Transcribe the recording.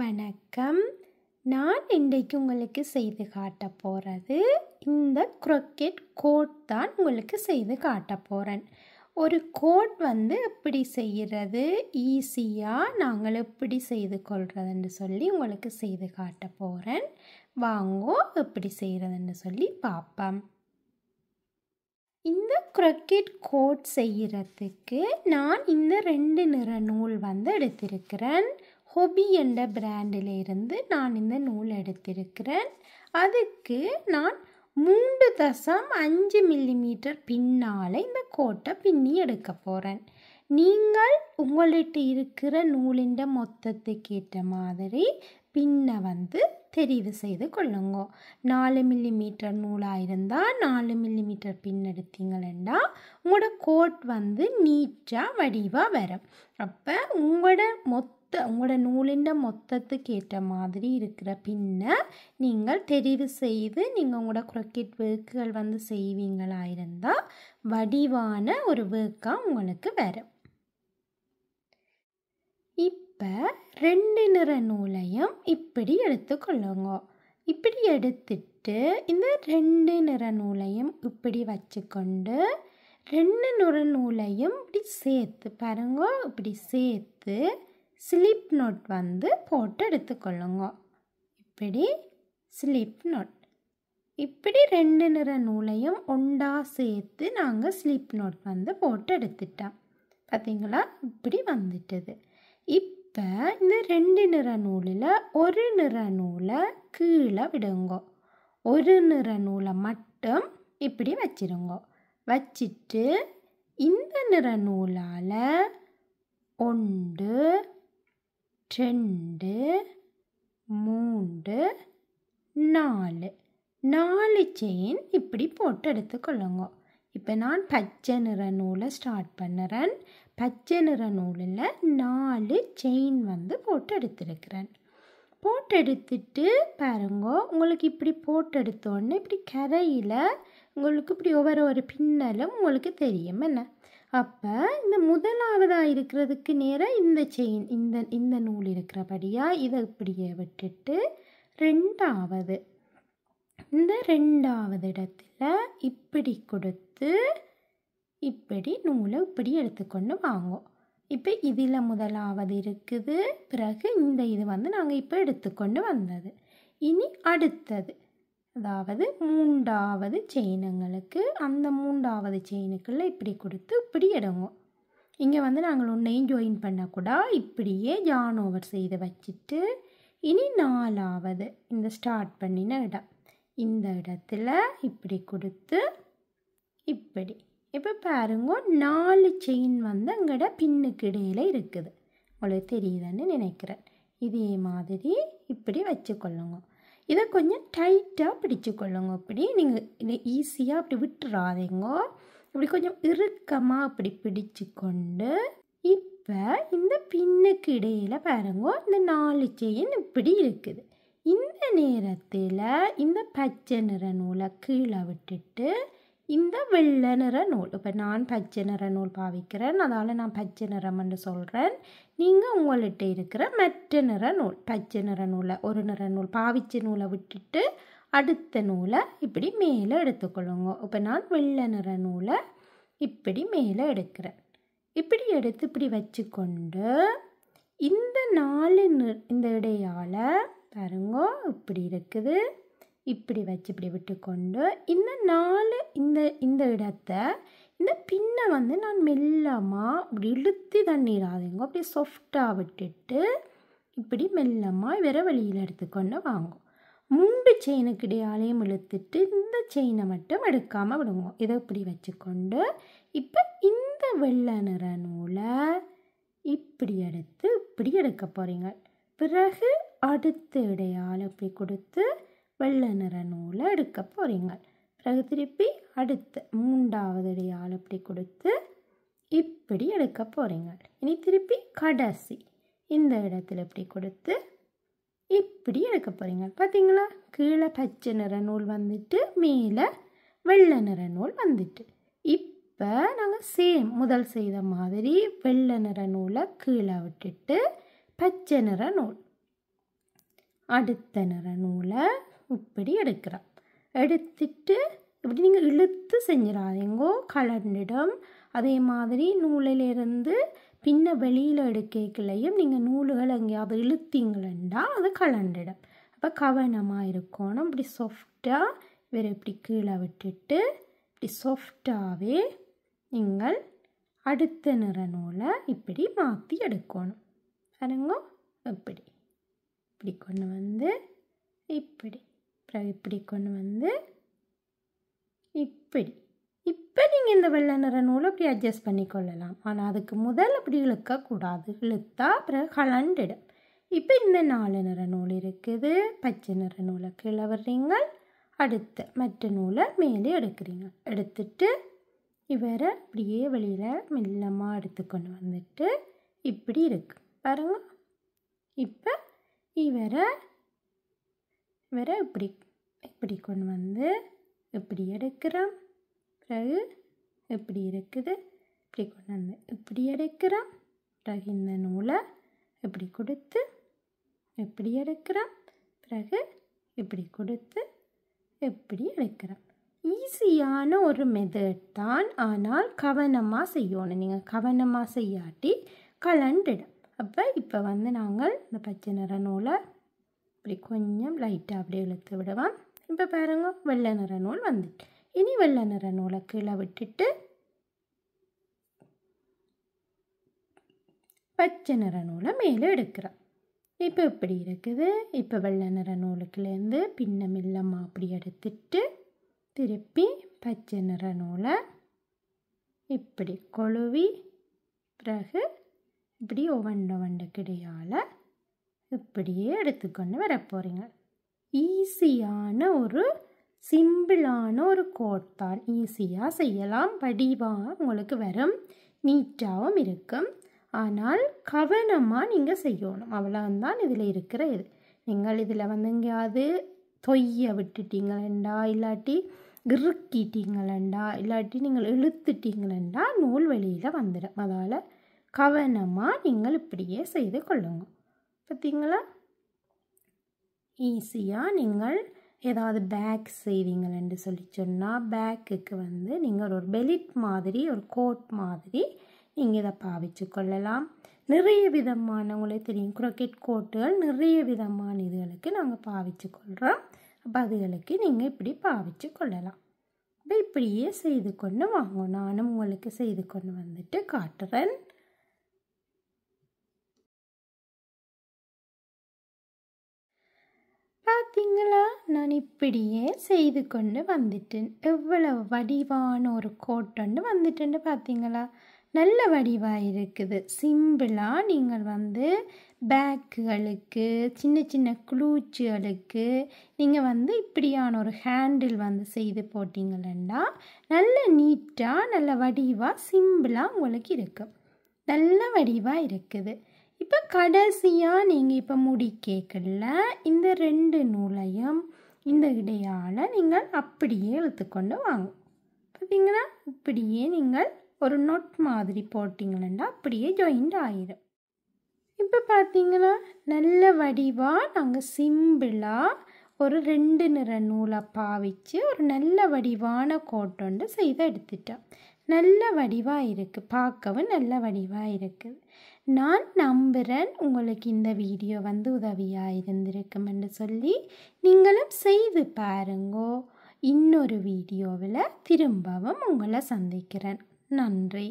வணக்கம் நான் இன்றைக்கு உங்களுக்கு செய்து காட்ட போகிறது இந்த குரொக்கெட் கோட் தான் உங்களுக்கு செய்து காட்ட போகிறேன் ஒரு கோட் வந்து எப்படி செய்கிறது ஈஸியாக நாங்கள் எப்படி செய்து கொள்கிறதுன்னு சொல்லி உங்களுக்கு செய்து காட்ட போகிறேன் வாங்கோ எப்படி செய்கிறதுன்னு சொல்லி பார்ப்போம் இந்த க்ரொக்கெட் கோட் செய்கிறதுக்கு நான் இந்த ரெண்டு நிற நூல் வந்து எடுத்திருக்கிறேன் ஹொபி என்ற பிராண்டிலிருந்து நான் இந்த நூல் எடுத்திருக்கிறேன் அதுக்கு நான் மூன்று தசம் அஞ்சு மில்லிமீட்டர் பின்னால் இந்த கோட்டை பின்னி எடுக்க போகிறேன் நீங்கள் உங்கள்கிட்ட இருக்கிற நூலின் மொத்தத்துக்கேற்ற மாதிரி பின்னை வந்து தெரிவு செய்து கொள்ளுங்க நாலு மில்லிமீட்டர் நூலாக இருந்தால் நாலு மில்லிமீட்டர் பின் எடுத்தீங்களா உங்களோட கோட் வந்து நீட்டாக வடிவாக வரும் அப்போ உங்களோட மொத்த மொத்த உங்களோட நூலின் மொத்தத்துக்கு ஏற்ற மாதிரி இருக்கிற பின்ன நீங்கள் தெரிவு செய்து நீங்கள் உங்களோட குரக்கெட் ஒர்க்குகள் வந்து செய்வீங்களா இருந்தால் வடிவான ஒரு ஒர்க்காக உங்களுக்கு வரும் இப்போ ரெண்டு நிற நூலையும் இப்படி எடுத்துக்கொள்ளுங்க இப்படி எடுத்துட்டு இந்த ரெண்டு நிற நூலையும் இப்படி வச்சுக்கொண்டு ரெண்டு நிற நூலையும் இப்படி சேர்த்து பாருங்க இப்படி சேர்த்து ஸ்லிப் நோட் வந்து போட்டு எடுத்துக்கொள்ளுங்க இப்படி ஸ்லிப் நோட் இப்படி ரெண்டு நிற நூலையும் ஒண்டா சேர்த்து நாங்கள் ஸ்லிப் நோட் வந்து போட்டு எடுத்துட்டோம் பார்த்தீங்களா இப்படி வந்துட்டது இப்போ இந்த ரெண்டு நிற நூலில் ஒரு நிற நூலை கீழே விடுங்க ஒரு நிற நூலை மட்டும் இப்படி வச்சிருங்க வச்சிட்டு இந்த நிற நூலால் ஒன்று ரெண்டு மூன்று நாலு நாலு செயின் இப்படி போட்டு எடுத்துக்கொள்ளுங்க இப்போ நான் பச்சை நிற நூலை ஸ்டார்ட் பண்ணுறேன் பச்சை நிற நூலில் நாலு செயின் வந்து போட்டு எடுத்துருக்கிறேன் போட்டு எடுத்துட்டு பாருங்க உங்களுக்கு இப்படி போட்டு எடுத்தோடனே இப்படி கரையில் உங்களுக்கு இப்படி ஒவ்வொரு ஒரு பின்னலும் உங்களுக்கு தெரியும் என்ன அப்போ இந்த முதலாவதாக இருக்கிறதுக்கு நேராக இந்த செயின் இந்த இந்த நூல் இருக்கிறபடியாக இதை இப்படியே விட்டுட்டு ரெண்டாவது இந்த ரெண்டாவது இடத்துல இப்படி கொடுத்து இப்படி நூலை இப்படி எடுத்துக்கொண்டு வாங்கும் இப்போ இதில் முதலாவது இருக்குது பிறகு இந்த இது வந்து நாங்கள் இப்போ எடுத்துக்கொண்டு வந்தது இனி அடுத்தது அதாவது மூன்றாவது செயினுங்களுக்கு அந்த மூன்றாவது செயினுக்குள்ளே இப்படி கொடுத்து இப்படி இடவும் இங்கே வந்து நாங்கள் ஒன்றையும் ஜாயின் பண்ணக்கூடா இப்படியே ஜான் ஓவர் செய்து வச்சுட்டு இனி நாலாவது இந்த ஸ்டார்ட் பண்ணின இடம் இந்த இடத்துல இப்படி கொடுத்து இப்படி இப்போ பாருங்க நாலு செயின் வந்து அங்கட பின்னுக்கு இடையில் இருக்குது உங்களுக்கு தெரியுதுன்னு நினைக்கிறேன் இதே மாதிரி இப்படி வச்சுக்கொள்ளுங்க இதை கொஞ்சம் டைட்டாக பிடிச்சு கொள்ளுங்க அப்படி நீங்கள் ஈஸியாக அப்படி விட்டுறாதீங்க இப்படி கொஞ்சம் இறுக்கமாக அப்படி பிடிச்சு கொண்டு இப்போ இந்த பின்னுக்கு இடையில் பாருங்க இந்த நாலு செயின் இப்படி இருக்குது இந்த நேரத்தில் இந்த பச்சை நிற நூலை கீழே விட்டுட்டு இந்த வெள்ளை நிற நூல் இப்போ நான் பச்சை நிற நூல் பாவிக்கிறேன் அதால் நான் பச்சை நிறம் என்று சொல்கிறேன் நீங்கள் உங்கள்கிட்ட இருக்கிற மற்ற நிற நூல் பச்சை நிற நூலை ஒரு நிற நூல் பாவிச்ச நூலை விட்டுட்டு அடுத்த நூலை இப்படி மேலே எடுத்துக்கொள்ளுங்க இப்போ நான் வெள்ளை நிற நூலை இப்படி மேலே எடுக்கிறேன் இப்படி எடுத்து இப்படி வச்சுக்கொண்டு இந்த நாலு இந்த இடையால் பாருங்க இப்படி இருக்குது இப்படி வச்சு இப்படி விட்டுக்கொண்டு இந்த நாலு இந்த இந்த இடத்த இந்த பின்னை வந்து நான் மெல்லமாக இப்படி இழுத்து தண்ணீராதுங்க அப்படி சாஃப்டாக விட்டுட்டு இப்படி மெல்லமாக வேற வெளியில் எடுத்துக்கொண்டு வாங்கும் மூன்று செயினுக்கு இடையாலையும் இழுத்துட்டு இந்த செயினை மட்டும் எடுக்காமல் விடுவோம் இதை இப்படி வச்சுக்கொண்டு இப்போ இந்த வெள்ளை நிற நூலை இப்படி எடுத்து இப்படி எடுக்க போகிறீங்க பிறகு அடுத்த இடையால் இப்படி கொடுத்து வெள்ளை நிற நூலை எடுக்க போகிறீங்க பிறகு திருப்பி அடுத்த மூன்றாவது அடியால் இப்படி கொடுத்து இப்படி எடுக்க போகிறீங்க இனி திருப்பி கடைசி இந்த இடத்துல இப்படி கொடுத்து இப்படி எடுக்க போகிறீங்க பார்த்தீங்களா கீழே பச்சை நிற நூல் வந்துட்டு மேலே வெள்ளை நிற நூல் வந்துட்டு இப்போ நாங்கள் சேம் முதல் செய்த மாதிரி வெள்ளை நிற நூலை கீழே விட்டுட்டு பச்சை நிற நூல் அடுத்த நிற நூலை இப்படி எடுக்கிறோம் எடுத்துட்டு இப்படி நீங்கள் இழுத்து செஞ்சிடாதீங்கோ கலர்ந்துடும் அதே மாதிரி நூலிலிருந்து பின்ன வெளியில் எடுக்கலையும் நீங்கள் நூல்கள் எங்கேயாவது இழுத்தீங்களா அது கலர்ந்துடும் அப்போ கவனமாக இருக்கணும் இப்படி சாஃப்டாக இவர் இப்படி கீழே விட்டுட்டு இப்படி சாஃப்டாகவே நீங்கள் அடுத்த நிற நூலை இப்படி மாற்றி எடுக்கணும் பாருங்க இப்படி இப்படி கொண்டு வந்து இப்படி அப்புறம் இப்படி கொண்டு வந்து இப்படி இப்போ நீங்கள் இந்த வெள்ளை நிற நூலை அப்படி அட்ஜஸ்ட் பண்ணிக்கொள்ளலாம் ஆனால் அதுக்கு முதல் அப்படி இழுக்கக்கூடாது இழுத்தா அப்புறம் கலண்டிடும் இப்போ இந்த நாலு நிற நூல் இருக்குது பச்சை நிற நூலை கீழே வர்றீங்க அடுத்த மற்ற நூலை மேலே எடுக்கிறீங்க எடுத்துட்டு இவரை அப்படியே வெளியில் மெல்லமாக எடுத்துக்கொண்டு வந்துட்டு இப்படி இருக்குது பாருங்கள் இப்போ இவரை வர இப்படி இப்படி கொண்டு வந்து இப்படி எடுக்கிறோம் பிறகு இப்படி இருக்குது இப்படி கொண்டு வந்து இப்படி எடுக்கிறோம் பிறகு இந்த நூலை இப்படி கொடுத்து இப்படி எடுக்கிறோம் பிறகு இப்படி கொடுத்து இப்படி எடுக்கிறோம் ஈஸியான ஒரு மெத்தட் தான் ஆனால் கவனமாக செய்யணும் நீங்கள் கவனமாக செய்யாட்டி கலண்டுடும் அப்போ இப்போ வந்து நாங்கள் இந்த பச்சை நிற நூலை இப்படி கொஞ்சம் லைட்டாக அப்படியே இழுத்து விடுவான் இப்போ பாருங்க வெள்ளை நிற நூல் வந்து இனி வெள்ளை நிற நூலை கீழே விட்டுட்டு பச்சை நிற நூலை மேலே எடுக்கிறோம் இப்போ இப்படி இருக்குது இப்போ வெள்ளை நிற நூலுக்குலேருந்து பின்னம் இல்லம்மா அப்படி எடுத்துட்டு திருப்பி பச்சை நிற நூலை இப்படி கொழுவி பிறகு இப்படி ஒவ்வொன்று ஒவ்வொன்று கிடையால் இப்படியே எடுத்துக்கொண்டு வர போகிறீங்க ஈஸியான ஒரு சிம்பிளான ஒரு கோட் தான் ஈஸியாக செய்யலாம் வடிவாக உங்களுக்கு வரும் நீட்டாகவும் இருக்கும் ஆனால் கவனமாக நீங்கள் செய்யணும் அவ்வளோந்தான் இதில் இருக்கிற இது நீங்கள் இதில் வந்து எங்கேயாவது தொய்ய விட்டுட்டீங்களேண்டா இல்லாட்டி இறுக்கிட்டீங்களேண்டா இல்லாட்டி நீங்கள் இழுத்துட்டீங்களேண்டா நூல் வெளியில் வந்துடும் அதால் கவனமாக நீங்கள் இப்படியே செய்து கொள்ளுங்கள் பார்த்தீங்களா ஈஸியாக நீங்கள் ஏதாவது பேக் செய்வீங்களேன்னு சொல்லி சொன்னால் பேக்குக்கு வந்து நீங்கள் ஒரு பெலிட் மாதிரி ஒரு கோட் மாதிரி நீங்கள் இதை பாவிச்சு கொள்ளலாம் நிறைய விதமான தெரியும் குரோக்கெட் கோட்டுகள் நிறைய விதமான இதுகளுக்கு நாங்கள் பாவிச்சு கொள்கிறோம் அப்போ அதுகளுக்கு நீங்கள் இப்படி பாவிச்சு கொள்ளலாம் இப்போ இப்படியே செய்து கொண்டு வாங்க நானும் உங்களுக்கு செய்து கொண்டு வந்துட்டு காட்டுறேன் நான் இப்படியே செய்து கொண்டு வந்துட்டேன் எவ்வளவு வடிவான ஒரு கோட்டன்னு வந்துட்டுன்னு பார்த்தீங்களா நல்ல வடிவாக இருக்குது சிம்பிளாக நீங்கள் வந்து பேக்குகளுக்கு சின்ன சின்ன குளூச்சுகளுக்கு நீங்கள் வந்து இப்படியான ஒரு ஹேண்டில் வந்து செய்து போட்டிங்களா நல்ல நீட்டாக நல்ல வடிவாக சிம்பிளாக உங்களுக்கு இருக்கும் நல்ல வடிவாக இருக்குது இப்போ கடைசியாக நீங்கள் இப்போ முடி கேட்கல இந்த ரெண்டு நூலையும் இந்த இடையால் நீங்கள் அப்படியே இழுத்துக்கொண்டு வாங்க பார்த்தீங்கன்னா இப்படியே நீங்கள் ஒரு நொட் மாதிரி போட்டிங்களா அப்படியே ஜாயிண்ட் ஆயிடும் இப்போ பார்த்தீங்கன்னா நல்ல வடிவாக நாங்கள் சிம்பிளாக ஒரு ரெண்டு நிற நூலை பாவிச்சு ஒரு நல்ல வடிவான கோட்டொண்டு செய்து எடுத்துட்டோம் நல்ல வடிவாக இருக்குது பார்க்கவும் நல்ல வடிவாக இருக்குது நான் நம்புகிறேன் உங்களுக்கு இந்த வீடியோ வந்து உதவியாக இருந்திருக்கும் என்று சொல்லி நீங்களும் செய்து பாருங்கோ இன்னொரு வீடியோவில் திரும்பவும் உங்களை சந்திக்கிறேன் நன்றி